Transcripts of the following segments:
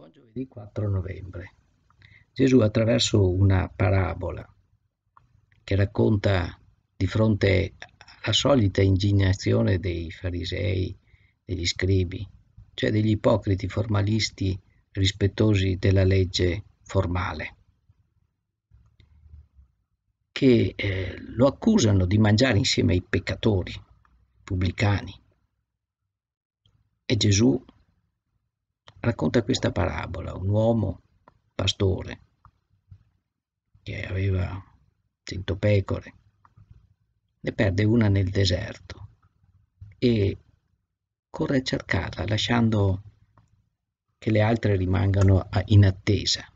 Buon giovedì 4 novembre. Gesù attraverso una parabola che racconta di fronte alla solita indignazione dei farisei, degli scribi, cioè degli ipocriti formalisti rispettosi della legge formale, che eh, lo accusano di mangiare insieme ai peccatori, pubblicani. E Gesù racconta questa parabola, un uomo pastore che aveva cento pecore, ne perde una nel deserto e corre a cercarla lasciando che le altre rimangano in attesa,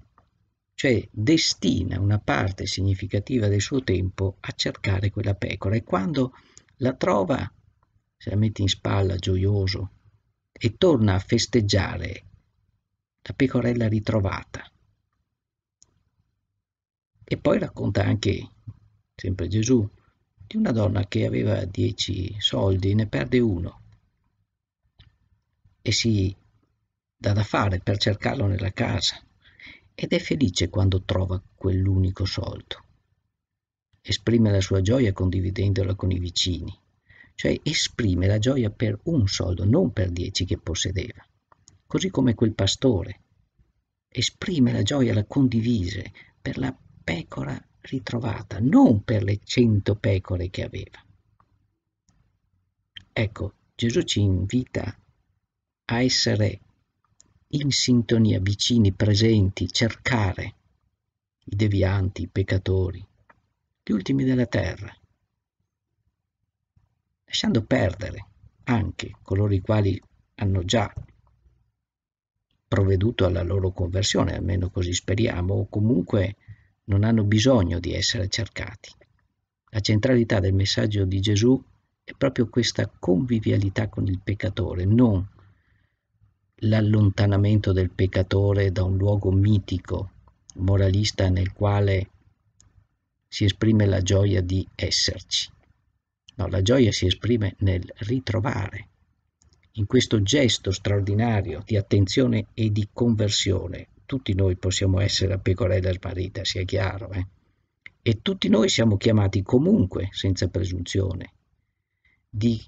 cioè destina una parte significativa del suo tempo a cercare quella pecora e quando la trova se la mette in spalla gioioso e torna a festeggiare la pecorella ritrovata. E poi racconta anche, sempre Gesù, di una donna che aveva dieci soldi, e ne perde uno e si dà da fare per cercarlo nella casa ed è felice quando trova quell'unico soldo. Esprime la sua gioia condividendola con i vicini, cioè esprime la gioia per un soldo, non per dieci che possedeva così come quel pastore. Esprime la gioia la condivise per la pecora ritrovata, non per le cento pecore che aveva. Ecco, Gesù ci invita a essere in sintonia, vicini, presenti, cercare i devianti, i peccatori, gli ultimi della terra, lasciando perdere anche coloro i quali hanno già provveduto alla loro conversione, almeno così speriamo, o comunque non hanno bisogno di essere cercati. La centralità del messaggio di Gesù è proprio questa convivialità con il peccatore, non l'allontanamento del peccatore da un luogo mitico, moralista nel quale si esprime la gioia di esserci. No, la gioia si esprime nel ritrovare in questo gesto straordinario di attenzione e di conversione, tutti noi possiamo essere la pecorella smarrita, sia chiaro, eh? e tutti noi siamo chiamati comunque, senza presunzione, di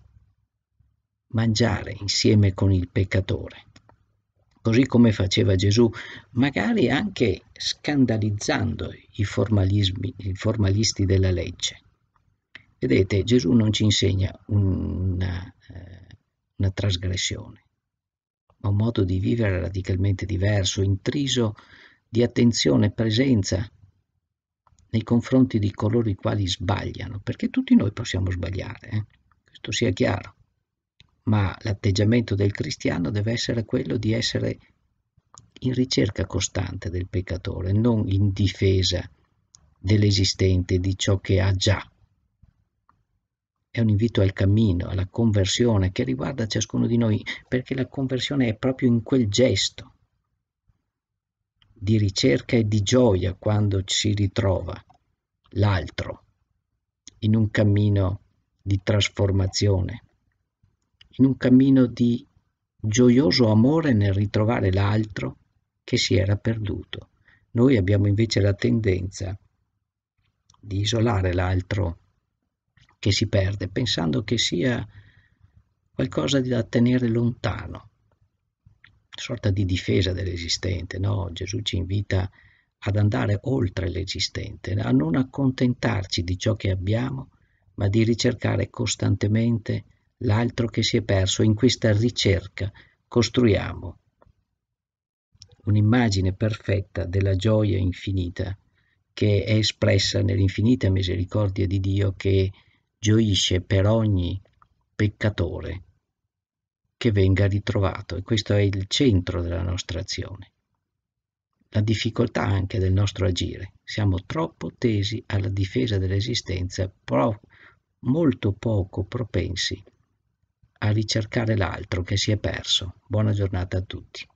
mangiare insieme con il peccatore, così come faceva Gesù, magari anche scandalizzando i formalismi, i formalisti della legge. Vedete, Gesù non ci insegna una eh, una trasgressione, ma un modo di vivere radicalmente diverso, intriso di attenzione e presenza nei confronti di coloro i quali sbagliano, perché tutti noi possiamo sbagliare, eh? questo sia chiaro, ma l'atteggiamento del cristiano deve essere quello di essere in ricerca costante del peccatore, non in difesa dell'esistente, di ciò che ha già, è un invito al cammino, alla conversione che riguarda ciascuno di noi, perché la conversione è proprio in quel gesto di ricerca e di gioia quando si ritrova l'altro in un cammino di trasformazione, in un cammino di gioioso amore nel ritrovare l'altro che si era perduto. Noi abbiamo invece la tendenza di isolare l'altro che si perde, pensando che sia qualcosa da tenere lontano, una sorta di difesa dell'esistente, no? Gesù ci invita ad andare oltre l'esistente, a non accontentarci di ciò che abbiamo, ma di ricercare costantemente l'altro che si è perso. In questa ricerca costruiamo un'immagine perfetta della gioia infinita che è espressa nell'infinita misericordia di Dio che gioisce per ogni peccatore che venga ritrovato e questo è il centro della nostra azione. La difficoltà anche del nostro agire. Siamo troppo tesi alla difesa dell'esistenza, però molto poco propensi a ricercare l'altro che si è perso. Buona giornata a tutti.